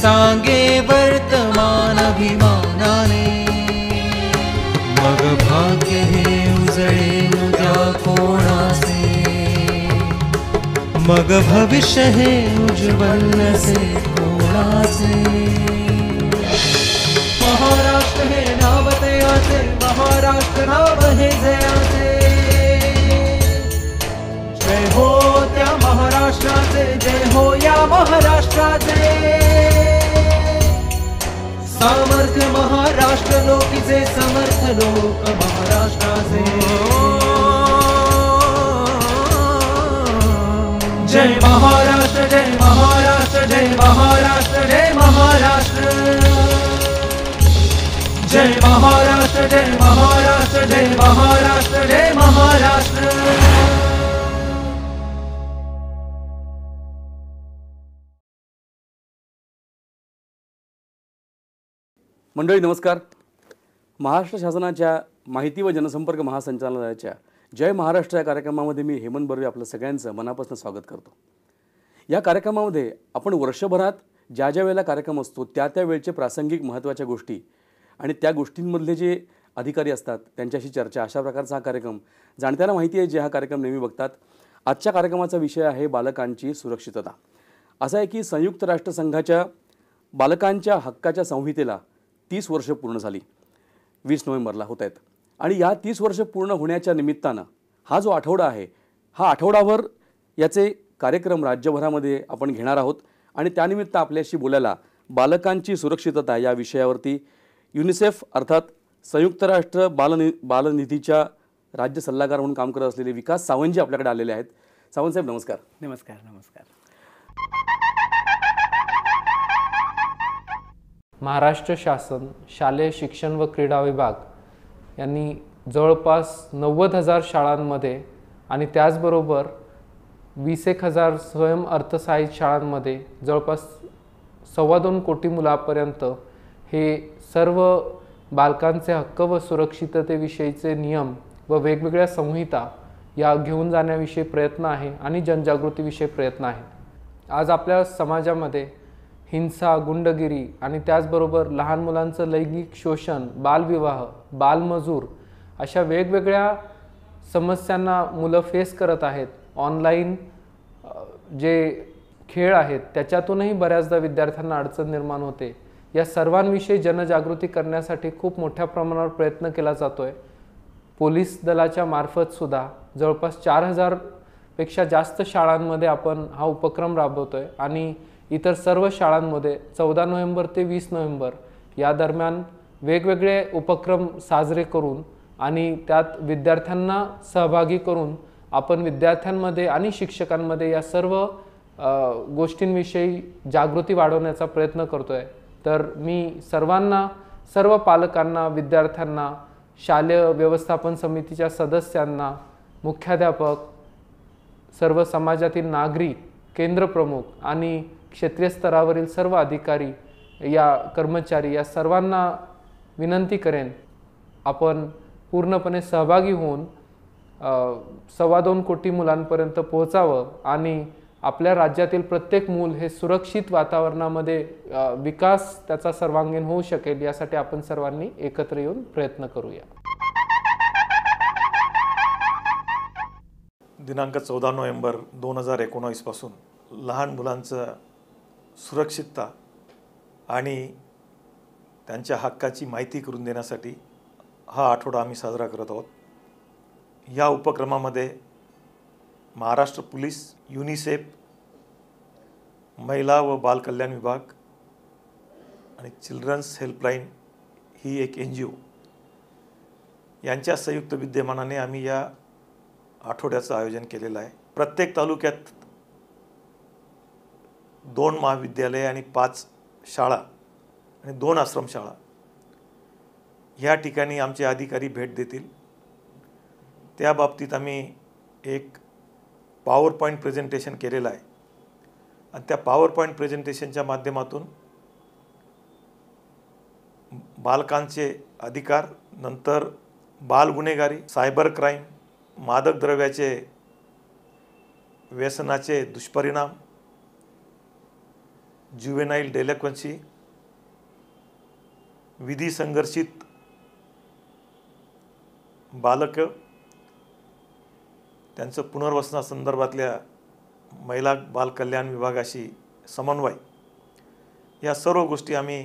सांगे वर्तमान अभिमानाने मग भाग्य हे उजळे उद्या कोणाचे मग भविष्य हे उज्ज्वल से कोणाचे महाराष्ट्र हे नाव तयाचे महाराष्ट्र नाव हे जयाचे जय हो त्या महाराष्ट्राचे जय हो या महाराष्ट्राचे सामर्थ्य महाराष्ट्र लोकीचे समर्थ लोक महाराष्ट्राचे जय महाराष्ट्र जय महाराष्ट्र जय महाराष्ट्र जय महाराष्ट्र जय महाराष्ट्र जय महाराष्ट्र जय महाराष्ट्र जय महाराष्ट्र मंडळी नमस्कार महाराष्ट्र शासनाच्या माहिती व जनसंपर्क महासंचालनालयाच्या जय महाराष्ट्र या कार्यक्रमामध्ये मी हेमंत बर्वे आपलं सगळ्यांचं मनापासून स्वागत करतो या कार्यक्रमामध्ये आपण वर्षभरात ज्या ज्या वेळेला कार्यक्रम असतो त्या त्या वेळचे प्रासंगिक महत्त्वाच्या गोष्टी आणि त्या गोष्टींमधले जे अधिकारी असतात त्यांच्याशी चर्चा अशा प्रकारचा हा कार्यक्रम जाणत्यांना माहिती आहे जे हा कार्यक्रम नेहमी बघतात आजच्या कार्यक्रमाचा विषय आहे बालकांची सुरक्षितता असं आहे की संयुक्त राष्ट्रसंघाच्या बालकांच्या हक्काच्या संहितेला तीस वर्ष पूर्ण झाली वीस नोव्हेंबरला होत आहेत आणि या तीस वर्ष पूर्ण होण्याच्या निमित्तानं हा जो आठवडा आहे हा आठवडाभर याचे कार्यक्रम राज्यभरामध्ये आपण घेणार आहोत आणि त्यानिमित्त आपल्याशी बोलायला बालकांची सुरक्षितता या विषयावरती युनिसेफ अर्थात संयुक्त राष्ट्र बालनि बालनिधीच्या राज्य सल्लागार म्हणून काम करत असलेले विकास सावंतजी आपल्याकडे आलेले आहेत सावंतसाहेब नमस्कार नमस्कार नमस्कार महाराष्ट्र शासन शालेय शिक्षण व क्रीडा विभाग यांनी जवळपास नव्वद हजार शाळांमध्ये आणि त्याचबरोबर वीस एक हजार स्वयं अर्थसहाय्यित शाळांमध्ये जवळपास सव्वा दोन कोटी मुलापर्यंत हे सर्व बालकांचे हक्क व सुरक्षिततेविषयीचे नियम व वेगवेगळ्या संहिता या घेऊन जाण्याविषयी प्रयत्न आहे आणि जनजागृतीविषयी प्रयत्न आहे आज आपल्या समाजामध्ये हिंसा गुंडगिरी आणि त्याचबरोबर लहान मुलांचं लैंगिक शोषण बालविवाह बालमजूर अशा वेगवेगळ्या समस्यांना मुलं फेस करत आहेत ऑनलाईन जे खेळ आहेत त्याच्यातूनही बऱ्याचदा विद्यार्थ्यांना अडचण निर्माण होते या सर्वांविषयी जनजागृती करण्यासाठी खूप मोठ्या प्रमाणावर प्रयत्न केला जातो आहे पोलीस दलाच्या मार्फतसुद्धा जवळपास चार हजारपेक्षा जास्त शाळांमध्ये आपण हा उपक्रम राबवतो आहे आणि इतर सर्व शाळांमध्ये चौदा नोव्हेंबर ते वीस नोव्हेंबर या दरम्यान वेगवेगळे उपक्रम साजरे करून आणि त्यात विद्यार्थ्यांना सहभागी करून आपण विद्यार्थ्यांमध्ये आणि शिक्षकांमध्ये या सर्व गोष्टींविषयी जागृती वाढवण्याचा प्रयत्न करतो आहे तर मी सर्वांना सर्व पालकांना विद्यार्थ्यांना शालेय व्यवस्थापन समितीच्या सदस्यांना मुख्याध्यापक सर्व समाजातील नागरिक केंद्रप्रमुख आणि क्षेत्रीय स्तरावरील सर्व अधिकारी या कर्मचारी या सर्वांना विनंती करेन आपण पूर्णपणे सहभागी होऊन सव्वा दोन कोटी मुलांपर्यंत पोहोचावं आणि आपल्या राज्यातील प्रत्येक मूल हे सुरक्षित वातावरणामध्ये विकास त्याचा सर्वांगीण होऊ शकेल यासाठी आपण सर्वांनी एकत्र येऊन प्रयत्न करूया दिनांक चौदा नोव्हेंबर दोन हजार एकोणावीसपासून लहान मुलांचं सुरक्षितता आणि त्यांच्या हक्काची माहिती करून देण्यासाठी हा आठवडा आम्ही साजरा करत आहोत या उपक्रमामध्ये महाराष्ट्र पुलीस युनिसेफ महिला व बालकल्याण विभाग आणि चिल्ड्रन्स हेल्पलाईन ही एक एन जी ओ यांच्या संयुक्त विद्यमानाने आम्ही या आठवड्याचं आयोजन केलेलं आहे प्रत्येक तालुक्यात दोन महाविद्यालय आणि पाच शाळा आणि दोन आश्रमशाळा ह्या ठिकाणी आमचे अधिकारी भेट देतील त्या बाबतीत आम्ही एक पॉवर पॉईंट प्रेझेंटेशन केलेलं आहे आणि त्या पॉवर पॉईंट प्रेझेंटेशनच्या माध्यमातून बालकांचे अधिकार नंतर बाल गुन्हेगारी सायबर क्राईम मादक द्रव्याचे व्यसनाचे दुष्परिणाम ज्युवेनाईल डेलेक्वन्सी विधी संघर्षित बालक त्यांचं पुनर्वसनासंदर्भातल्या महिला बालकल्याण विभागाशी समन्वय या सर्व गोष्टी आम्ही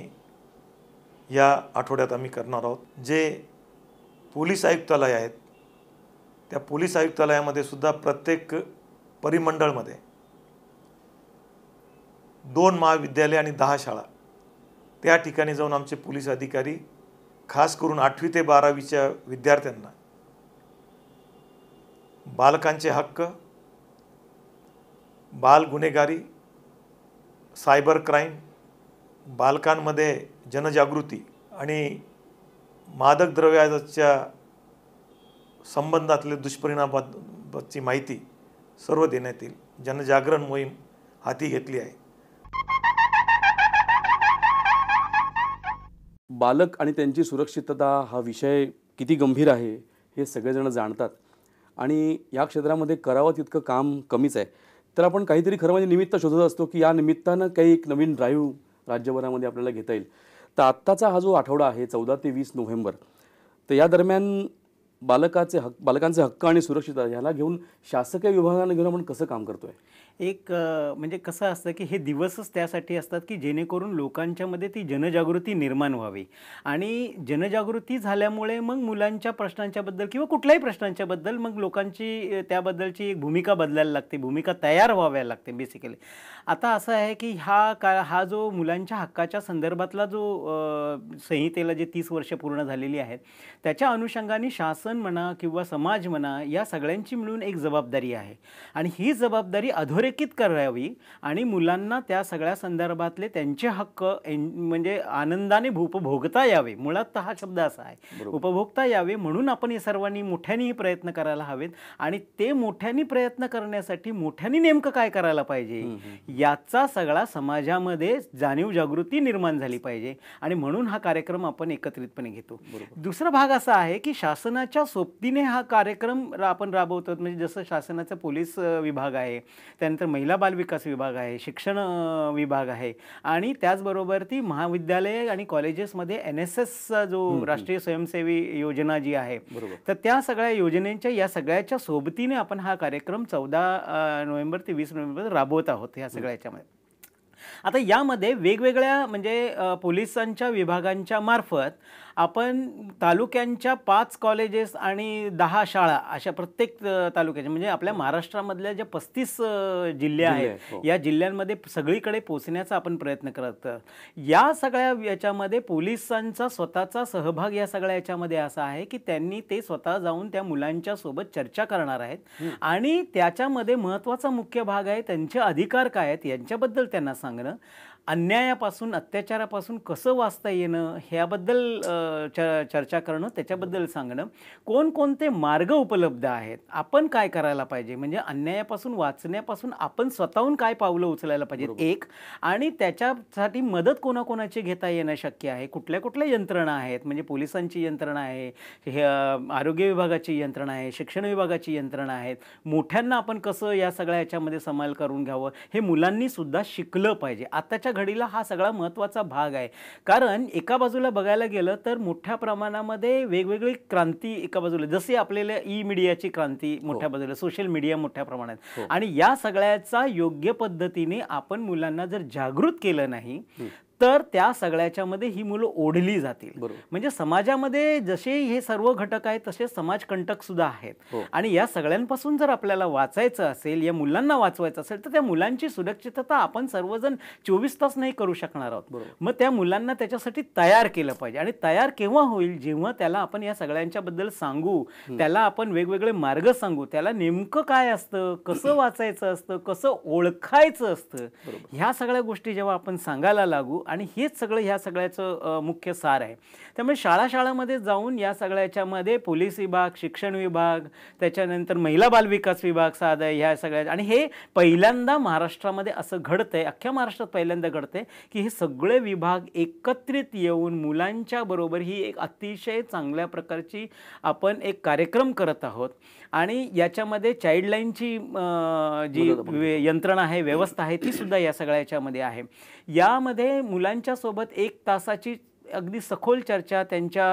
या आठवड्यात आम्ही करणार आहोत जे पोलीस आयुक्तालय आहेत त्या पोलीस आयुक्तालयामध्ये सुद्धा प्रत्येक परिमंडळमध्ये दोन महाविद्यालय आणि दहा शाळा त्या ठिकाणी जाऊन आमचे पोलीस अधिकारी खास करून आठवी ते बारावीच्या विद्यार्थ्यांना बालकांचे हक्क बाल गुन्हेगारी सायबर क्राईम बालकांमध्ये जनजागृती आणि मादक द्रव्याच्या संबंधातले दुष्परिणामाबाबतची माहिती सर्व देण्यात येईल जनजागरण मोहीम हाती घेतली आहे बालक आणि त्यांची सुरक्षितता हा विषय किती गंभीर आहे हे सगळेजण जाणतात आणि या क्षेत्रामध्ये करावं तितकं काम कमीच आहे तर आपण काहीतरी खरं म्हणजे निमित्त शोधत असतो की या निमित्तानं काही एक नवीन ड्राईव्ह राज्यभरामध्ये आपल्याला घेता येईल तर आत्ताचा हा जो आठवडा आहे चौदा ते वीस नोव्हेंबर तर या दरम्यान बालकाचे हक्क बालकांचे हक्क आणि सुरक्षितता ह्याला घेऊन शासकीय विभागाने घेऊन आपण कसं काम करतोय एक म्हणजे कसं असतं की हे दिवसच त्यासाठी असतात की जेणेकरून लोकांच्यामध्ये ती जनजागृती निर्माण व्हावी आणि जनजागृती झाल्यामुळे मग मुलांच्या प्रश्नांच्याबद्दल किंवा कुठल्याही प्रश्नांच्याबद्दल मग लोकांची त्याबद्दलची एक भूमिका बदलायला लागते भूमिका तयार व्हाव्या लागते बेसिकली आता असं आहे की हा का हा जो मुलांच्या हक्काच्या संदर्भातला जो संहितेला जे तीस वर्ष पूर्ण झालेली आहेत त्याच्या अनुषंगाने शासन म्हणा किंवा समाज म्हणा या सगळ्यांची मिळून एक जबाबदारी आहे आणि ही जबाबदारी अधोरे अधोरेखित करावी आणि मुलांना त्या सगळ्या संदर्भातले त्यांचे हक्क म्हणजे आनंदाने उपभोगता यावे मुळात हा शब्द असा आहे उपभोगता यावे म्हणून आपण या सर्वांनी मोठ्यानेही प्रयत्न करायला हवेत आणि ते मोठ्याने प्रयत्न करण्यासाठी मोठ्याने नेमकं काय करायला पाहिजे याचा सगळा समाजामध्ये जाणीव जागृती निर्माण झाली पाहिजे आणि म्हणून हा कार्यक्रम आपण एकत्रितपणे घेतो दुसरा भाग असा आहे की शासनाच्या सोबतीने हा कार्यक्रम आपण राबवतो म्हणजे जसं शासनाचा पोलीस विभाग आहे त्यां त्यानंतर महिला बालविकास विभाग आहे शिक्षण विभाग आहे आणि त्याचबरोबर ती महाविद्यालय आणि कॉलेजेसमध्ये एन एस एस जो राष्ट्रीय स्वयंसेवी योजना जी आहे तर त्या सगळ्या योजनेच्या या सगळ्याच्या सोबतीने आपण हा कार्यक्रम चौदा नोव्हेंबर ते वीस नोव्हेंबर राबवत आहोत ह्या सगळ्याच्यामध्ये आता यामध्ये वेगवेगळ्या म्हणजे पोलिसांच्या विभागांच्या मार्फत आपण तालुक्यांच्या पाच कॉलेजेस आणि दहा शाळा अशा प्रत्येक तालुक्याच्या म्हणजे आपल्या हो. महाराष्ट्रामधल्या ज्या पस्तीस जिल्हे आहेत हो. या जिल्ह्यांमध्ये सगळीकडे पोचण्याचा आपण प्रयत्न करत या सगळ्या याच्यामध्ये पोलिसांचा स्वतःचा सहभाग या सगळ्या याच्यामध्ये असा आहे की त्यांनी ते स्वतः जाऊन त्या मुलांच्या सोबत चर्चा करणार आहेत आणि त्याच्यामध्ये महत्त्वाचा मुख्य भाग आहे त्यांचे अधिकार काय आहेत यांच्याबद्दल त्यांना सांगणं अन्यायापासून अत्याचारापासून कसं वाचता येणं ह्याबद्दल च चर्चा करणं त्याच्याबद्दल सांगणं कोणकोणते मार्ग उपलब्ध आहेत आपण काय करायला पाहिजे म्हणजे अन्यायापासून वाचण्यापासून आपण स्वतःहून काय पावलं उचलायला पाहिजे एक आणि त्याच्यासाठी मदत कोणाकोणाची घेता येणं शक्य आहे कुठल्या कुठल्या यंत्रणा आहेत म्हणजे पोलिसांची यंत्रणा आहे हे आरोग्य विभागाची यंत्रणा आहे शिक्षण विभागाची यंत्रणा आहेत मोठ्यांना आपण कसं या सगळ्या ह्याच्यामध्ये समाल करून घ्यावं हे मुलांनीसुद्धा सुद्धा शिकलं पाहिजे आताच्या घडीला हा सगळा महत्त्वाचा भाग आहे कारण एका बाजूला बघायला गेलं तर मोठ्या प्रमाणामध्ये वेगवेगळी क्रांती एका बाजूला जसे आपल्याला ई मीडियाची क्रांती हो. मोठ्या बाजूला सोशल मीडिया मोठ्या प्रमाणात हो. आणि या सगळ्याचा योग्य पद्धतीने आपण मुलांना जर जागृत केलं नाही तर त्या सगळ्याच्यामध्ये ही मुलं ओढली जातील म्हणजे समाजामध्ये जसे हे सर्व घटक आहेत तसे कंटक सुद्धा आहेत हो. आणि या सगळ्यांपासून जर आपल्याला वाचायचं असेल या मुलांना वाचवायचं असेल तर त्या मुलांची सुरक्षितता आपण सर्वजण चोवीस तास नाही करू शकणार आहोत मग त्या मुलांना त्याच्यासाठी तयार केलं पाहिजे आणि तयार केव्हा होईल जेव्हा त्याला आपण या सगळ्यांच्या बद्दल सांगू त्याला आपण वेगवेगळे मार्ग सांगू त्याला नेमकं काय असतं कसं वाचायचं असतं कसं ओळखायचं असतं ह्या सगळ्या गोष्टी जेव्हा आपण सांगायला लागू आणि हेच सगळं ह्या सगळ्याचं मुख्य सार आहे त्यामुळे शाळा शाळामध्ये जाऊन या सगळ्याच्यामध्ये पोलीस विभाग शिक्षण विभाग त्याच्यानंतर महिला बालविकास विभाग साधा ह्या सगळ्या आणि हे पहिल्यांदा महाराष्ट्रामध्ये असं घडतंय अख्ख्या महाराष्ट्रात पहिल्यांदा घडतंय की हे सगळे विभाग एकत्रित येऊन मुलांच्या बरोबर ही एक अतिशय चांगल्या प्रकारची आपण एक कार्यक्रम करत आहोत आणि याच्यामध्ये चाईल्डलाईनची जी यंत्रणा आहे व्यवस्था आहे ती सुद्धा या सगळ्या याच्यामध्ये आहे यामध्ये मुलांच्या सोबत एक तासाची अगदी सखोल चर्चा त्यांच्या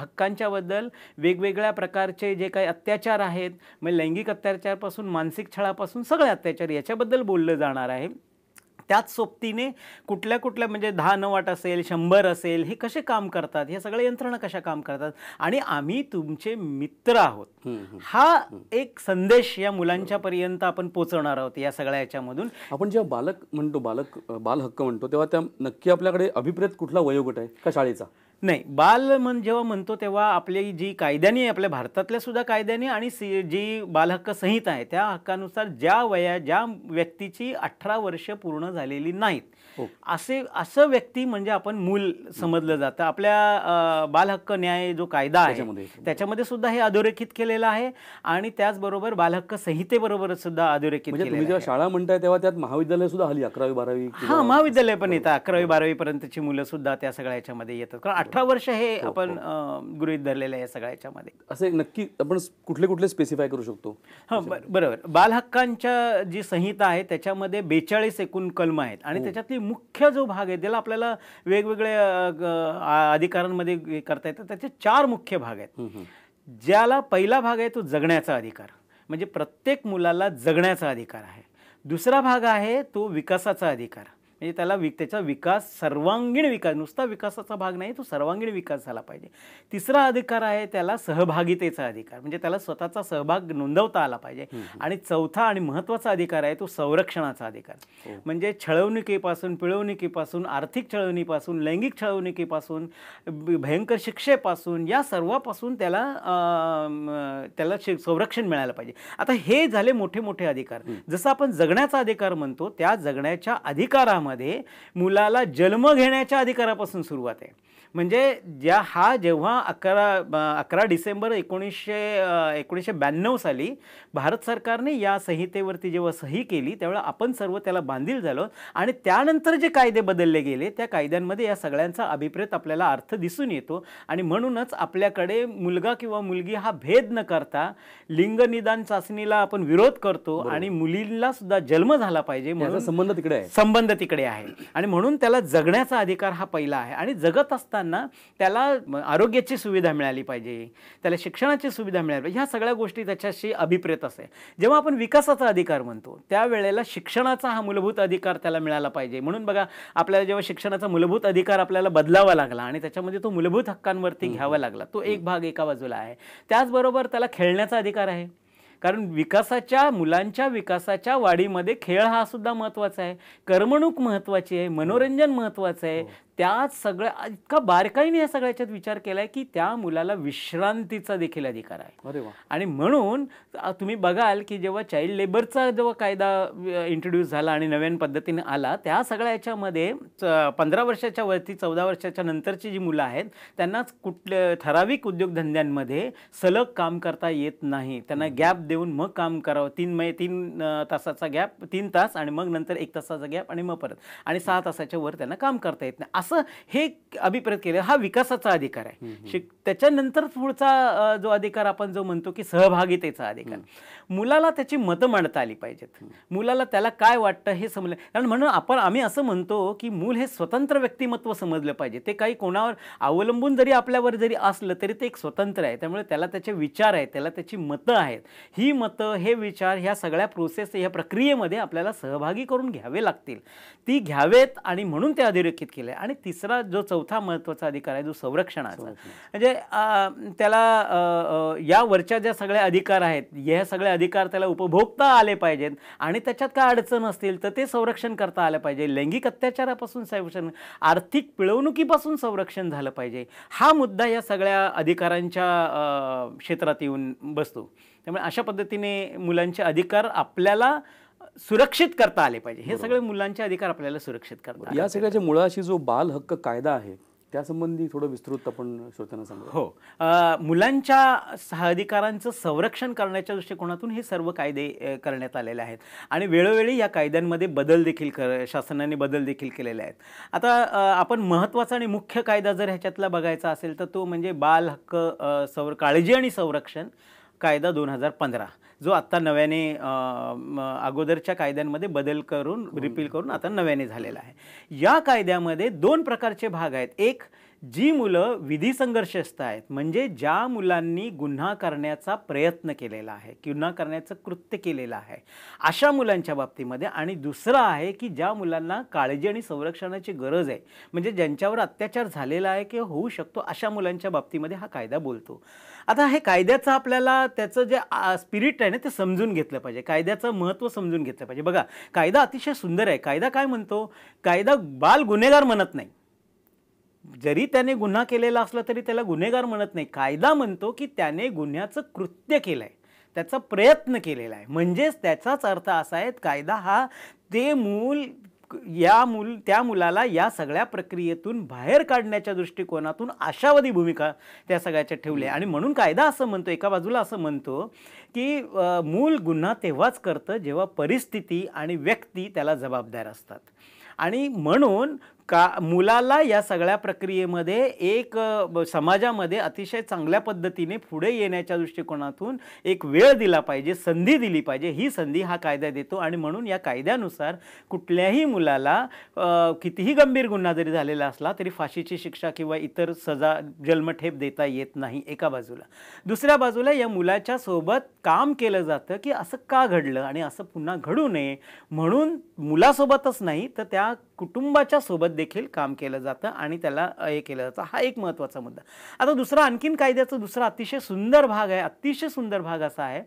हक्कांच्याबद्दल वेगवेगळ्या प्रकारचे जे काही अत्याचार आहेत म्हणजे लैंगिक अत्याचारपासून मानसिक छळापासून सगळे अत्याचार याच्याबद्दल बोललं जाणार आहे त्याच सोबतीने कुठल्या कुठल्या म्हणजे दहा नवाट असेल शंभर असेल हे कसे काम करतात हे सगळ्या यंत्रणा कशा काम करतात आणि आम्ही तुमचे मित्र आहोत हा एक संदेश या मुलांच्या पर्यंत आपण पोचवणार आहोत या सगळ्या याच्यामधून आपण जेव्हा बालक म्हणतो बालक बाल हक्क म्हणतो तेव्हा त्या नक्की आपल्याकडे अभिप्रेत कुठला वयोगट आहे का शाळेचा नाही बाल मन जेव्हा म्हणतो तेव्हा आपली जी कायद्याने आपल्या भारतातल्या सुद्धा कायद्याने आणि सी जी बालहक्क संहिता आहे त्या हक्कानुसार ज्या वया ज्या व्यक्तीची अठरा वर्ष पूर्ण झालेली नाहीत हो. असे असं व्यक्ती म्हणजे आपण मूल समजलं जातं आपल्या बालहक्क न्याय जो कायदा आहे त्याच्यामध्ये सुद्धा हे अधोरेखित केलेलं आहे आणि त्याचबरोबर बालहक्क संहितेबरोबर सुद्धा अधोरेखित म्हणजे तुम्ही जेव्हा शाळा म्हणताय तेव्हा त्यात महाविद्यालय सुद्धा हल्ली अकरावी बारावी हा महाविद्यालय पण हो. येतात अकरावी बारावी पर्यंतची मुलं सुद्धा त्या सगळ्या ह्याच्यामध्ये येतात कारण अठरा वर्ष हे हो, आपण हो. गृहित धरलेलं आहे सगळ्या याच्यामध्ये असे नक्की आपण कुठले कुठले स्पेसिफाय करू शकतो हां बरोबर बालहक्कांच्या जी संहिता आहे त्याच्यामध्ये बेचाळीस एकूण कलम आहेत आणि हो. त्याच्यातली मुख्य जो भाग आहे त्याला आपल्याला वेगवेगळ्या अधिकारांमध्ये करता येतं त्याचे चार मुख्य भाग आहेत ज्याला पहिला भाग आहे तो जगण्याचा अधिकार म्हणजे प्रत्येक मुलाला जगण्याचा अधिकार आहे दुसरा भाग आहे तो विकासाचा अधिकार म्हणजे त्याला विक त्याचा विकास सर्वांगीण विकास नुसता विकासाचा भाग नाही तो सर्वांगीण विकास झाला पाहिजे तिसरा अधिकार आहे त्याला सहभागितेचा अधिकार म्हणजे त्याला स्वतःचा सहभाग नोंदवता आला पाहिजे आणि चौथा आणि महत्त्वाचा अधिकार आहे तो संरक्षणाचा अधिकार हो. म्हणजे छळवणुकीपासून पिळवणुकीपासून आर्थिक छळवणीपासून लैंगिक छळवणुकीपासून भयंकर शिक्षेपासून या सर्वापासून त्याला त्याला संरक्षण मिळालं पाहिजे आता हे झाले मोठे मोठे अधिकार जसं आपण जगण्याचा अधिकार म्हणतो त्या जगण्याच्या अधिकारा मध्ये मुलाला जन्म घेण्याच्या अधिकारापासून सुरुवात आहे म्हणजे ज्या हा जेव्हा अकरा अकरा डिसेंबर एकोणीसशे एकोणीसशे ब्याण्णव साली भारत सरकारने या संहितेवरती जेव्हा सही केली त्यावेळेला आपण सर्व त्याला बांधील झालो आणि त्यानंतर जे कायदे बदलले गेले त्या कायद्यांमध्ये या सगळ्यांचा अभिप्रेत आपल्याला अर्थ दिसून येतो आणि म्हणूनच आपल्याकडे मुलगा किंवा मुलगी हा भेद न करता लिंगनिदान चाचणीला आपण विरोध करतो आणि मुलीला सुद्धा जन्म झाला पाहिजे म्हणून संबंध तिकडे आहे संबंध तिकडे आहे आणि म्हणून त्याला जगण्याचा अधिकार हा पहिला आहे आणि जगत असताना त्याला आरोग्याची सुविधा मिळाली पाहिजे त्याला शिक्षणाची सुविधा मिळाली पाहिजे ह्या सगळ्या गोष्टी त्याच्याशी अभिप्रेत जेव्हा आपण विकासाचा अधिकार म्हणतो त्यावेळेला शिक्षणाचा हा मूलभूत अधिकार त्याला मिळाला पाहिजे म्हणून बघा आपल्याला जेव्हा शिक्षणाचा मूलभूत अधिकार आपल्याला बदलावा लागला आणि त्याच्यामध्ये तो मूलभूत हक्कांवरती घ्यावा लागला तो एक भाग एका बाजूला आहे त्याचबरोबर त्याला खेळण्याचा अधिकार आहे कारण विकासाच्या मुलांच्या विकासाच्या वाढीमध्ये खेळ हा सुद्धा महत्त्वाचा आहे करमणूक महत्त्वाची आहे मनोरंजन महत्त्वाचं आहे हो. त्या सगळ्या इतका बारकाईने या सगळ्याच्यात विचार केला आहे की त्या मुलाला विश्रांतीचा देखील अधिकार आहे आणि म्हणून तुम्ही बघाल की जेव्हा चाइल्ड लेबरचा जेव्हा कायदा इंट्रोड्यूस झाला आणि नवीन पद्धतीने आला त्या सगळ्या याच्यामध्ये पंधरा वर्षाच्या वरती चौदा वर्षाच्या नंतरची जी मुलं आहेत त्यांनाच कुठल्या ठराविक उद्योगधंद्यांमध्ये सलग काम करता येत नाही त्यांना गॅप देऊन मग काम करावं तीन मै तीन तासाचा गॅप तीन तास आणि मग नंतर एक तासाचा गॅप आणि मग परत आणि सहा तासाच्या वर त्यांना काम करता येत नाही असं हे अभिप्रेत केलं हा विकासाचा अधिकार आहे शिक त्याच्यानंतर पुढचा जो अधिकार आपण जो म्हणतो की सहभागितेचा अधिकार मुलाला त्याची मतं मांडता आली पाहिजेत मुलाला त्याला काय वाटतं हे समजलं कारण म्हणून आपण आम्ही असं म्हणतो की मूल हे स्वतंत्र व्यक्तिमत्व समजलं पाहिजे ते काही कोणावर अवलंबून जरी आपल्यावर जरी असलं तरी ते एक स्वतंत्र आहे त्यामुळे त्याला त्याचे विचार आहेत त्याला त्याची मतं आहेत ही मतं हे विचार ह्या सगळ्या प्रोसेस ह्या प्रक्रियेमध्ये आपल्याला सहभागी करून घ्यावे लागतील ती घ्यावेत आणि म्हणून ते अधिरेखित केलं आणि आणि तिसरा जो चौथा महत्त्वाचा अधिकार आहे जो संरक्षणाचा म्हणजे त्याला या वरच्या ज्या सगळ्या अधिकार आहेत या सगळे अधिकार त्याला उपभोगता आले पाहिजेत आणि त्याच्यात काय अडचण असतील तर ते संरक्षण करता आलं पाहिजे लैंगिक अत्याचारापासून संरक्षण आर्थिक पिळवणुकीपासून संरक्षण झालं पाहिजे हा मुद्दा या सगळ्या अधिकारांच्या क्षेत्रात येऊन बसतो त्यामुळे अशा पद्धतीने मुलांचे अधिकार आपल्याला सुरक्षित करता आले पाहिजे हे सगळे मुलांचे अधिकार आपल्याला सुरक्षित करतात या सगळ्याच्या मुळाशी जो बाल हक्क कायदा आहे त्यासंबंधी थोडं विस्तृत आपण श्रोत्यांना सांगू हो मुलांच्या सहअधिकारांचं संरक्षण करण्याच्या दृष्टिकोनातून हे सर्व कायदे करण्यात आलेले आहेत आणि वेळोवेळी या कायद्यांमध्ये बदल देखील कर शासनाने बदल देखील केलेले आहेत आता आपण महत्त्वाचा आणि मुख्य कायदा जर ह्याच्यातला बघायचा असेल तर तो म्हणजे बाल हक्क सौर काळजी आणि संरक्षण कायदा दोन हजार पंधरा जो आत्ता नव्याने अगोदरच्या कायद्यांमध्ये बदल करून रिपील करून आता नव्याने झालेला आहे या कायद्यामध्ये दोन प्रकारचे भाग आहेत एक जी मुलं विधी संघर्षस्थ आहेत म्हणजे ज्या मुलांनी गुन्हा करण्याचा प्रयत्न केलेला आहे गुन्हा करण्याचं कृत्य केलेलं आहे अशा मुलांच्या बाबतीमध्ये आणि दुसरं आहे की ज्या मुलांना काळजी आणि संरक्षणाची गरज आहे म्हणजे ज्यांच्यावर अत्याचार झालेला आहे किंवा होऊ शकतो अशा मुलांच्या बाबतीमध्ये हा कायदा बोलतो आता हे कायद्याचं आपल्याला त्याचं जे स्पिरिट आहे ना ते समजून घेतलं पाहिजे कायद्याचं महत्त्व समजून घेतलं पाहिजे बघा कायदा अतिशय सुंदर आहे कायदा काय म्हणतो कायदा बाल गुन्हेगार म्हणत नाही जरी त्याने गुन्हा केलेला असला तरी त्याला गुन्हेगार म्हणत नाही कायदा म्हणतो की त्याने गुन्ह्याचं कृत्य केलं आहे त्याचा प्रयत्न केलेला आहे म्हणजेच त्याचाच अर्थ असा आहे कायदा हा ते मूल या मूल त्या मुलाला या सगळ्या प्रक्रियेतून बाहेर काढण्याच्या दृष्टिकोनातून आशावादी भूमिका त्या सगळ्याच्या ठेवल्या आणि म्हणून कायदा असं म्हणतो एका बाजूला असं म्हणतो की मूल गुन्हा तेव्हाच करतं जेव्हा परिस्थिती आणि व्यक्ती त्याला जबाबदार असतात आणि म्हणून का मुलाला या सगळ्या प्रक्रियेमध्ये एक समाजामध्ये अतिशय चांगल्या पद्धतीने पुढे येण्याच्या दृष्टिकोनातून एक वेळ दिला पाहिजे संधी दिली पाहिजे ही संधी हा कायदा देतो आणि म्हणून या कायद्यानुसार कुठल्याही मुलाला कितीही गंभीर गुन्हा जरी झालेला असला तरी फाशीची शिक्षा किंवा इतर सजा जन्मठेप देता येत नाही एका बाजूला दुसऱ्या बाजूला या मुलाच्या सोबत काम केलं जातं की असं का घडलं आणि असं पुन्हा घडू नये म्हणून मुलासोबतच नाही तर त्या कुटुंबाच्या सोबत देखील काम केलं जातं आणि त्याला हे केलं जातं हा एक महत्त्वाचा मुद्दा आता दुसरा आणखीन कायद्याचा दुसरा अतिशय सुंदर भाग आहे अतिशय सुंदर भाग असा आहे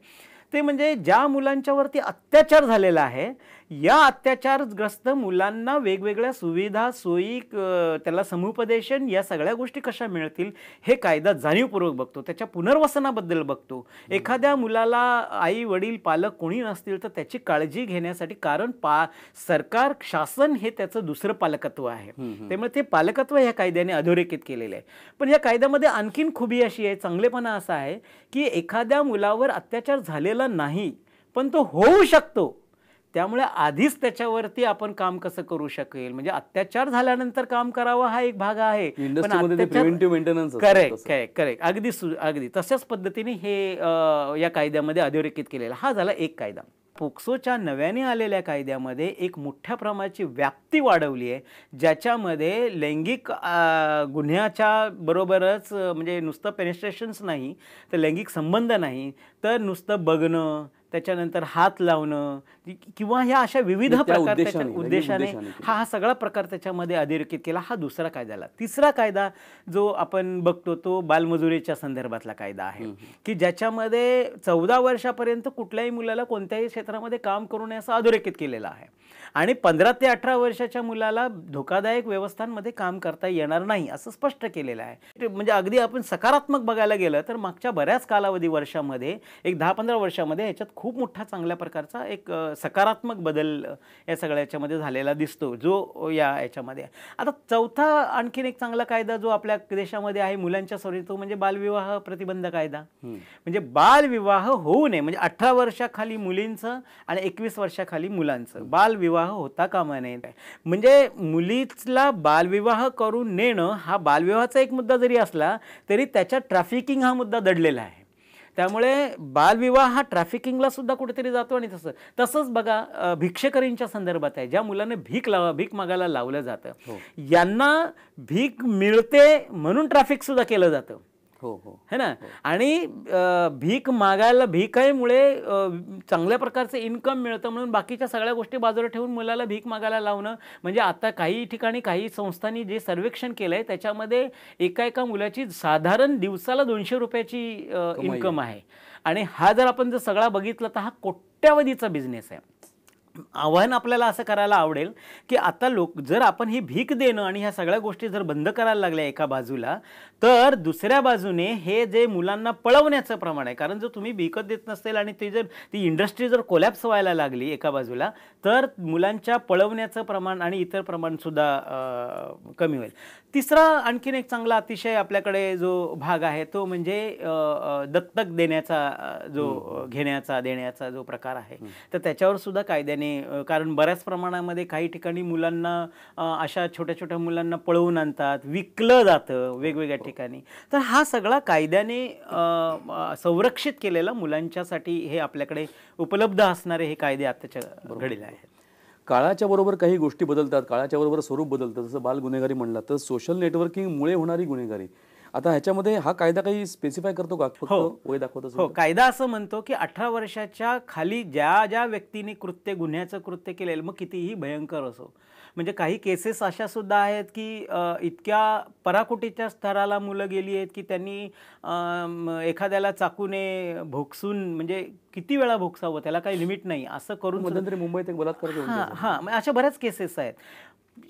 ते म्हणजे ज्या मुलांच्यावरती अत्याचार झालेला आहे या अत्याचारग्रस्त मुलांना वेगवेगळ्या सुविधा सोयी त्याला समुपदेशन या सगळ्या गोष्टी कशा मिळतील हे कायदा जाणीवपूर्वक बघतो त्याच्या पुनर्वसनाबद्दल बघतो एखाद्या मुलाला आई वडील पालक कोणी नसतील तर त्याची काळजी घेण्यासाठी कारण पा सरकार शासन हे त्याचं दुसरं पालकत्व आहे त्यामुळे ते पालकत्व ह्या कायद्याने अधोरेखित केलेलं आहे पण या कायद्यामध्ये आणखीन खुबी अशी आहे चांगलेपणा असा आहे की एखाद्या मुलावर अत्याचार झालेला नाही पण तो होऊ शकतो त्यामुळे आधीच त्याच्यावरती आपण काम कसं करू शकेल म्हणजे अत्याचार झाल्यानंतर काम करावं हा एक भाग आहे अगदी अगदी तशाच पद्धतीने हे या कायद्यामध्ये अधोरेखित केलेला हा झाला एक कायदा पोक्सोच्या नव्याने आलेल्या कायद्यामध्ये एक मोठ्या प्रमाणाची व्याप्ती वाढवली आहे ज्याच्यामध्ये लैंगिक गुन्ह्याच्या बरोबरच म्हणजे नुसतं पेनिस्ट्रेशन्स नाही तर लैंगिक संबंध नाही तर नुसतं बघणं त्याच्यानंतर हात लावणं किंवा ह्या अशा विविध प्रकारच्या उद्देशाने हा हा सगळा प्रकार त्याच्यामध्ये अधिरेखित केला हा दुसरा कायदा तिसरा कायदा जो आपण बघतो तो बालमजुरीच्या संदर्भातला कायदा आहे की ज्याच्यामध्ये चौदा वर्षापर्यंत कुठल्याही मुलाला कोणत्याही क्षेत्रामध्ये काम करू नये असं अधोरेखित केलेलं आहे आणि पंधरा ते अठरा वर्षाच्या मुलाला धोकादायक व्यवस्थांमध्ये काम करता येणार नाही असं स्पष्ट केलेलं आहे म्हणजे अगदी आपण सकारात्मक बघायला गेलं तर मागच्या बऱ्याच कालावधी वर्षामध्ये एक दहा पंधरा वर्षामध्ये ह्याच्यात खूप मोठा चांगल्या प्रकारचा एक सकारात्मक बदल या सगळ्या याच्यामध्ये झालेला दिसतो जो या याच्यामध्ये आता चौथा आणखीन एक चांगला कायदा जो आपल्या देशामध्ये आहे मुलांच्या स्वरूप तो म्हणजे बालविवाह प्रतिबंध कायदा म्हणजे बालविवाह होऊ नये म्हणजे अठरा वर्षाखाली मुलींचं आणि एकवीस वर्षाखाली मुलांचं बाल बालविवाह होता कामा नये म्हणजे मुलीला बालविवाह करून नेणं हा बालविवाहाचा एक मुद्दा जरी असला तरी त्याच्या ट्रॅफिकिंग हा मुद्दा दडलेला आहे त्यामुळे बालविवाह हा ट्रॅफिकिंगला सुद्धा कुठेतरी जातो आणि तसं तसंच बघा भिक्षेकरींच्या संदर्भात आहे ज्या मुलांना भीक लावा भीक मागायला लावलं जातं हो. यांना भीक मिळते म्हणून ट्रॅफिक सुद्धा केलं जातं हो हो है ना हो. आणि भीक मागायला भीकाईमुळे चांगल्या प्रकारचं इन्कम मिळतं म्हणून बाकीच्या सगळ्या गोष्टी बाजूला ठेवून मुलाला भीक मागायला लावणं म्हणजे आता काही ठिकाणी काही संस्थांनी जे सर्वेक्षण केलं आहे त्याच्यामध्ये एका एका मुलाची साधारण दिवसाला दोनशे रुपयाची इन्कम आहे आणि हा जर आपण जर सगळा बघितला तर हा कोट्यावधीचा बिझनेस आहे आव्हान आपल्याला असं करायला आवडेल की आता लोक जर आपण ही भीक देणं आणि ह्या सगळ्या गोष्टी जर बंद करायला लागल्या एका बाजूला तर दुसऱ्या बाजूने हे जे मुलांना पळवण्याचं प्रमाण आहे कारण जर तुम्ही भीकत देत नसेल आणि ती जर ती इंडस्ट्री जर कोलॅप्स व्हायला लागली एका बाजूला तर मुलांच्या पळवण्याचं प्रमाण आणि इतर प्रमाणसुद्धा कमी होईल तिसरा आणखीन एक चांगला अतिशय आपल्याकडे जो भाग आहे तो म्हणजे दत्तक देण्याचा जो घेण्याचा देण्याचा जो प्रकार आहे तर त्याच्यावर सुद्धा कायद्याने कारण बऱ्याच प्रमाणामध्ये काही ठिकाणी मुलांना अशा छोट्या छोट्या मुलांना पळवून आणतात विकलं जातं वेगवेगळ्या ठिकाणी तर हा सगळा कायद्याने संरक्षित केलेला मुलांच्यासाठी हे आपल्याकडे उपलब्ध असणारे हे कायदे आताच्या घडीला आहेत काळाच्या बरोबर काही गोष्टी बदलतात काळाच्या बरोबर स्वरूप बदलतं जसं बाल गुन्हेगारी म्हणला तर सोशल नेटवर्किंगमुळे होणारी गुन्हेगारी आता ह्याच्यामध्ये हा कायदा काही स्पेसिफाय करतो का फक्त हो. वय हो कायदा असं म्हणतो की अठरा वर्षाच्या खाली ज्या ज्या व्यक्तीने कृत्य गुन्ह्याचं कृत्य केलेलं मग कितीही भयंकर असो म्हणजे काही केसेस अशा सुद्धा आहेत की इतक्या पराकुटीच्या स्तराला मुलं गेली आहेत की त्यांनी एखाद्याला चाकूने भोगसून म्हणजे किती वेळा भोगसावं त्याला काही लिमिट नाही असं करून मुंबईत एक बलात्कार हां हां अशा बऱ्याच केसेस आहेत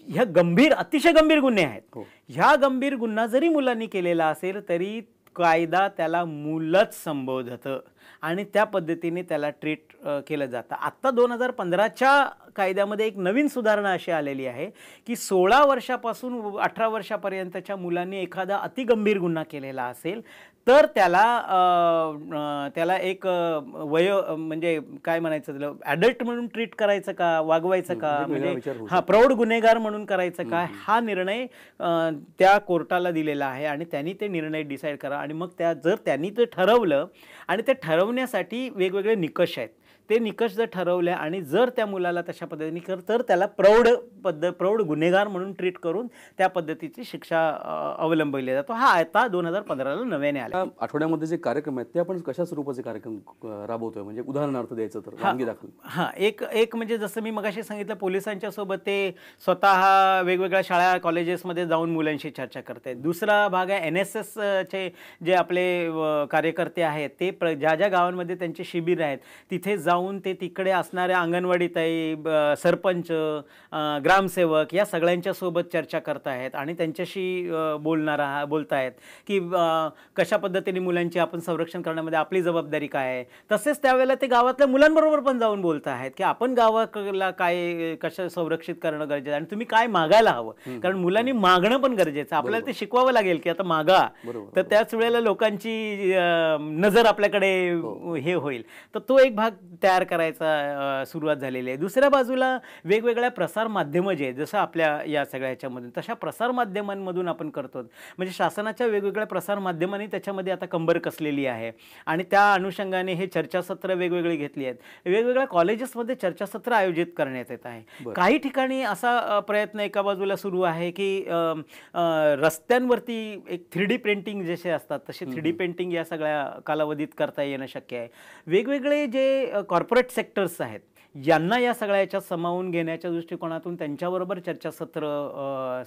ह्या गंभीर अतिशय गंभीर गुन्हे आहेत हो. ह्या गंभीर गुन्हा जरी मुलांनी केलेला असेल तरी कायदा त्याला मुलंच संबोधतं आणि त्या पद्धतीने त्याला ट्रीट केलं जातं आत्ता दोन हजार पंधराच्या कायद्यामध्ये एक नवीन सुधारणा अशी आलेली आहे की सोळा वर्षापासून अठरा वर्षापर्यंतच्या मुलांनी एखादा अतिगंभीर गुन्हा केलेला असेल तर त्याला त्याला एक वय म्हणजे काय म्हणायचं त्याला ॲडल्ट म्हणून ट्रीट करायचं का वागवायचं का म्हणजे, म्हणजे हा प्रौढ गुन्हेगार म्हणून करायचं का हा निर्णय त्या कोर्टाला दिलेला आहे आणि त्यांनी ते निर्णय डिसाईड करा आणि मग त्या जर त्यांनी ते ठरवलं आणि ते ठरवण्यासाठी वेगवेगळे निकष आहेत ते निकष जर ठरवले आणि जर त्या मुलाला तशा पद्धतीने कर तर त्याला प्रौढ पद्ध प्रौढ गुन्हेगार म्हणून ट्रीट करून त्या पद्धतीची शिक्षा अवलंबली जातो हा आता दोन हजार पंधराला नव्याने आला आठवड्यामध्ये जे कार्यक्रम आहेत ते आपण कशा स्वरूपाचे कार्यक्रम राबवतोय म्हणजे उदाहरणार्थ द्यायचं तर दाखल हां एक एक म्हणजे जसं मी मगाशी सांगितलं पोलिसांच्या सोबत ते स्वतः वेगवेगळ्या शाळा कॉलेजेसमध्ये जाऊन मुलांशी चर्चा करते दुसरा भाग आहे एन एस एसचे जे आपले कार्यकर्ते आहेत ते प्र ज्या ज्या गावांमध्ये त्यांचे शिबिर आहेत तिथे जाऊन जाऊन ते तिकडे असणाऱ्या ताई सरपंच ग्रामसेवक या सगळ्यांच्या सोबत चर्चा करतायत आणि त्यांच्याशी बोलणार बोलतायत की कशा पद्धतीने मुलांची आपण संरक्षण करण्यामध्ये आपली जबाबदारी काय आहे तसेच त्यावेळेला ते गावातल्या मुलांबरोबर पण जाऊन बोलत आहेत की आपण गावाला काय कशा संरक्षित करणं गरजेचं आणि तुम्ही काय मागायला हवं कारण मुलांनी मागणं पण गरजेचं आपल्याला ते शिकवावं लागेल की आता मागा तर त्याच वेळेला लोकांची नजर आपल्याकडे हो. हे होईल तर तो एक भाग तयार करायचा सुरुवात झालेली आहे दुसऱ्या बाजूला वेगवेगळ्या प्रसारमाध्यमं जे आहेत जसं आपल्या या सगळ्या ह्याच्यामधून तशा प्रसारमाध्यमांमधून आपण करतो म्हणजे शासनाच्या वेगवेगळ्या प्रसारमाध्यमांनी त्याच्यामध्ये आता कंबर कसलेली आहे आणि त्या अनुषंगाने हे चर्चासत्र वेगवेगळी घेतली आहेत वेगवेगळ्या कॉलेजेसमध्ये चर्चासत्र आयोजित करण्यात येत आहे काही ठिकाणी असा प्रयत्न एका बाजूला सुरू आहे की रस्त्यांवरती एक थ्री डी पेंटिंग जसे असतात तसे थ्री डी पेंटिंग या सगळ्या कालावधीत करता येणं शक्य आहे वेगवेगळे जे कॉर्पोरेट सेक्टर्स आहेत यांना या सगळ्या याच्यात समावून घेण्याच्या दृष्टिकोनातून त्यांच्याबरोबर चर्चासत्र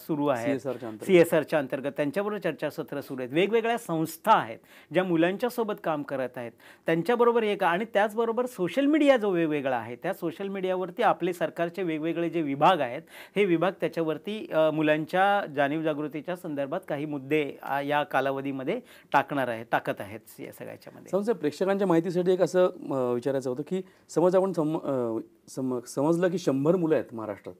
सुरू आहे सी एस आरच्या अंतर्गत त्यांच्याबरोबर चर्चासत्र सुरू आहेत वेगवेगळ्या संस्था आहेत ज्या मुलांच्या सोबत काम करत आहेत त्यांच्याबरोबर एक आणि त्याचबरोबर सोशल मीडिया जो वेगवेगळा आहे त्या सोशल मीडियावरती आपले सरकारचे वेगवेगळे जे विभाग आहेत हे विभाग त्याच्यावरती मुलांच्या जाणीव जागृतीच्या संदर्भात काही मुद्दे या कालावधीमध्ये टाकणार आहेत टाकत आहेत या सगळ्याच्यामध्ये समजा प्रेक्षकांच्या माहितीसाठी एक असं विचारायचं होतं की समज आपण सम समजलं की शंभर मुलं आहेत महाराष्ट्रात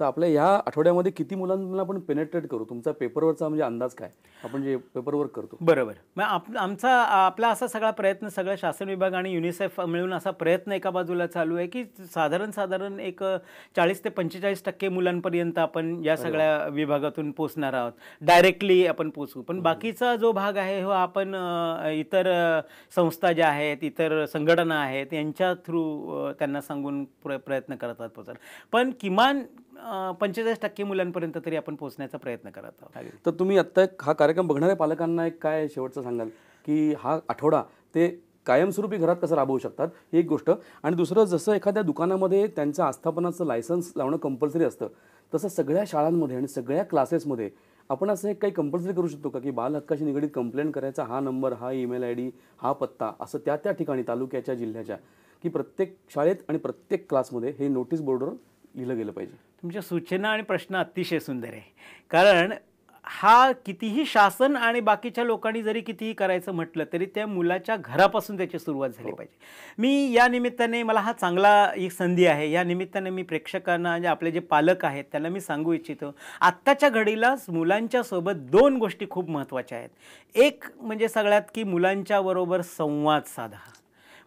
तर आपल्या ह्या आठवड्यामध्ये किती मुलांना आपण पेनेट्रेट करू तुमचा पेपरवरचा म्हणजे अंदाज काय आपण जे वर्क करतो बरोबर मग आप आमचा आपला असा सगळा प्रयत्न सगळा शासन विभाग आणि युनिसेफ मिळून असा प्रयत्न एका बाजूला चालू आहे की साधारण साधारण एक चाळीस ते पंचेचाळीस टक्के मुलांपर्यंत आपण या सगळ्या विभागातून पोचणार आहोत डायरेक्टली आपण पोचू पण बाकीचा जो भाग आहे हो आपण इतर संस्था ज्या आहेत इतर संघटना आहेत यांच्या थ्रू त्यांना सांगून प्र प्रयत्न करत आहोत पण किमान पंचेचाळीस टक्के मुलांपर्यंत तरी आपण पोहोचण्याचा प्रयत्न करत आहोत तर तुम्ही आत्ता एक हा कार्यक्रम बघणाऱ्या पालकांना एक काय शेवटचं सांगाल की हा आठवडा ते कायमस्वरूपी घरात कसं राबवू शकतात ही एक गोष्ट आणि दुसरं जसं एखाद्या दुकानामध्ये त्यांच्या आस्थापनाचं लायसन्स लावणं कंपल्सरी असतं तसं सगळ्या शाळांमध्ये आणि सगळ्या क्लासेसमध्ये आपण असं एक काही कंपल्सरी करू शकतो का की बाल हक्काशी निगडीत कंप्लेंट करायचा हा नंबर हा ईमेल आय डी हा पत्ता असं त्या त्या ठिकाणी तालुक्याच्या जिल्ह्याच्या की प्रत्येक शाळेत आणि प्रत्येक क्लासमध्ये हे नोटीस बोर्डवर लिहिलं गेलं पाहिजे तुमच्या सूचना आणि प्रश्न अतिशय सुंदर आहे कारण हा कितीही शासन आणि बाकीच्या लोकांनी जरी कितीही करायचं म्हटलं तरी त्या मुलाच्या घरापासून त्याची सुरुवात झाली हो. पाहिजे मी या निमित्ताने मला हा चांगला एक संधी आहे या निमित्ताने मी प्रेक्षकांना म्हणजे आपले जे पालक आहेत त्यांना मी सांगू इच्छितो आत्ताच्या घडीला मुलांच्या सोबत दोन गोष्टी खूप महत्त्वाच्या आहेत एक म्हणजे सगळ्यात की मुलांच्या बरोबर संवाद साधा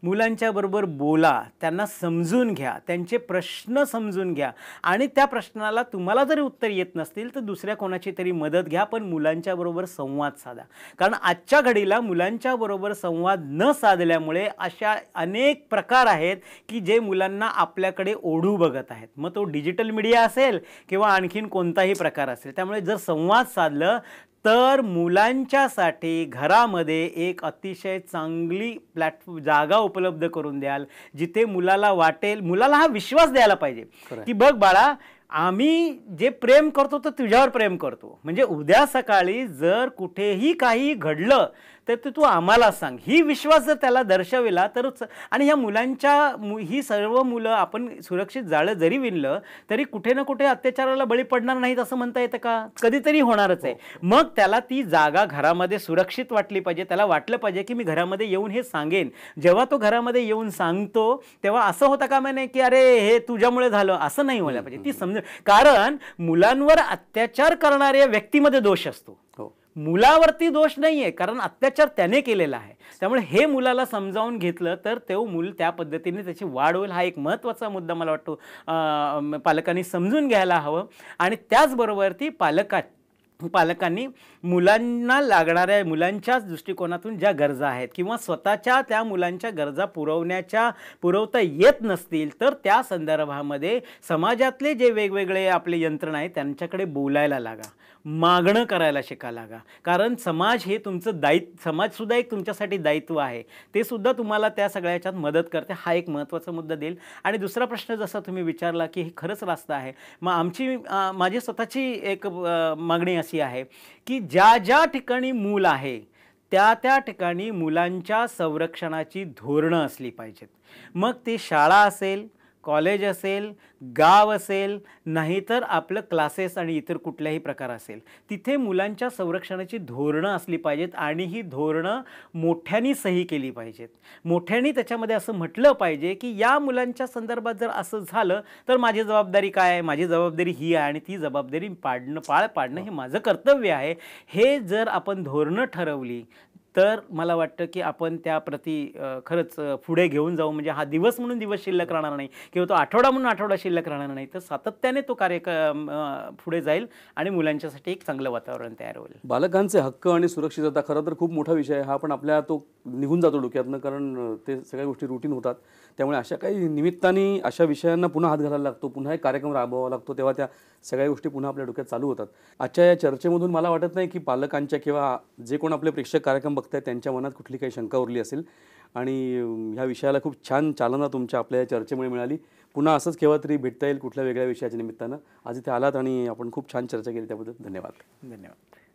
मुलांच्याबरोबर बोला त्यांना समजून घ्या त्यांचे प्रश्न समजून घ्या आणि त्या प्रश्नाला तुम्हाला जरी उत्तर येत नसतील तर दुसऱ्या कोणाची तरी मदत घ्या पण मुलांच्याबरोबर संवाद साधा कारण आजच्या घडीला मुलांच्याबरोबर संवाद न साधल्यामुळे अशा अनेक प्रकार आहेत की जे मुलांना आपल्याकडे ओढू बघत आहेत मग तो डिजिटल मीडिया असेल किंवा आणखीन कोणताही प्रकार असेल त्यामुळे जर संवाद साधलं तर मुलांच्यासाठी घरामध्ये एक अतिशय चांगली प्लॅटफॉर्म जागा उपलब्ध करून द्याल जिथे मुलाला वाटेल मुलाला हा विश्वास द्यायला पाहिजे की बघ बाळा आम्ही जे प्रेम करतो तो तुझ्यावर प्रेम करतो म्हणजे उद्या सकाळी जर कुठेही काही घडलं तर ते तू आम्हाला सांग ही विश्वास जर त्याला दर्शविला तरच आणि ह्या मुलांच्या ही सर्व मुलं आपण सुरक्षित जाळं जरी विणलं तरी कुठे ना कुठे अत्याचाराला बळी पडणार नाहीत असं म्हणता येतं का कधीतरी होणारच आहे हो. मग त्याला ती जागा घरामध्ये सुरक्षित वाटली पाहिजे त्याला वाटलं पाहिजे की मी घरामध्ये येऊन हे सांगेन जेव्हा तो घरामध्ये येऊन सांगतो तेव्हा असं होतं का म्हणे की अरे हे तुझ्यामुळे झालं असं नाही व्हायला पाहिजे ती समज कारण मुलांवर अत्याचार करणाऱ्या व्यक्तीमध्ये दोष असतो हो मुलावरती दोष नाही आहे कारण अत्याचार त्याने केलेला आहे त्यामुळे हे मुलाला समजावून घेतलं तर ते मूल त्या पद्धतीने त्याची वाढ होईल हा एक महत्त्वाचा मुद्दा मला वाटतो पालकांनी समजून घ्यायला हवं आणि त्याचबरोबर ती पालकात पालकांनी मुलांना लागणाऱ्या मुलांच्याच दृष्टिकोनातून ज्या गरजा आहेत किंवा स्वतःच्या त्या मुलांच्या गरजा पुरवण्याच्या पुरवता येत नसतील तर त्या संदर्भामध्ये समाजातले जे वेगवेगळे आपले यंत्रणा आहेत त्यांच्याकडे बोलायला लागा मागणं करायला शिका लागा कारण समाज हे तुमचं दायित्व समाजसुद्धा एक तुमच्यासाठी दायित्व आहे ते सुद्धा तुम्हाला त्या सगळ्याच्यात मदत करते हा एक महत्त्वाचा मुद्दा देईल आणि दुसरा प्रश्न जसा तुम्ही विचारला की हे खरंच रास्ता आहे मग आमची माझी स्वतःची एक मागणी अशी आहे की ज्या ज्या ठिकाणी मूल आहे त्या त्या ठिकाणी मुलांच्या संरक्षणाची धोरणं असली पाहिजेत मग ती शाळा असेल कॉलेज असेल गाव असेल नाहीतर आपलं क्लासेस आणि इतर कुठल्याही प्रकार असेल तिथे मुलांच्या संरक्षणाची धोरणं असली पाहिजेत आणि ही धोरणं मोठ्यांनी सही केली पाहिजेत मोठ्यांनी त्याच्यामध्ये असं म्हटलं पाहिजे की या मुलांच्या संदर्भात जर असं झालं तर माझी जबाबदारी काय आहे माझी जबाबदारी ही आहे आणि ती जबाबदारी पाडणं पाळ पाडणं हे हो. माझं कर्तव्य आहे हे जर आपण धोरणं ठरवली तर मला वाटतं की आपण त्याप्रती खरंच पुढे घेऊन जाऊ म्हणजे हा दिवस म्हणून दिवस शिल्लक राहणार नाही किंवा तो आठवडा म्हणून आठवडा शिल्लक राहणार नाही तर सातत्याने तो कार्यक्रम पुढे जाईल आणि मुलांच्यासाठी एक चांगलं वातावरण तयार होईल बालकांचे हक्क आणि सुरक्षितता खरं तर खूप मोठा विषय हा पण आपल्या तो निघून जातो डोक्यातनं कारण ते सगळ्या गोष्टी रुटीन होतात त्यामुळे अशा काही निमित्ताने अशा विषयांना पुन्हा हात घालायला लागतो पुन्हा एक कार्यक्रम राबवावा लागतो तेव्हा त्या सगळ्या गोष्टी पुन्हा आपल्या डोक्यात चालू होतात आजच्या या चर्चेमधून मला वाटत नाही की पालकांच्या किंवा जे कोण आपले प्रेक्षक कार्यक्रम बघताय त्यांच्या मनात कुठली काही शंका उरली असेल आणि ह्या विषयाला खूप छान चालना तुमच्या आपल्या चर्चेमुळे मिळाली पुन्हा असंच केव्हा तरी भेटता येईल कुठल्या वेगळ्या विषयाच्या निमित्तानं आज इथे आलात आणि आपण खूप छान चर्चा केली त्याबद्दल धन्यवाद धन्यवाद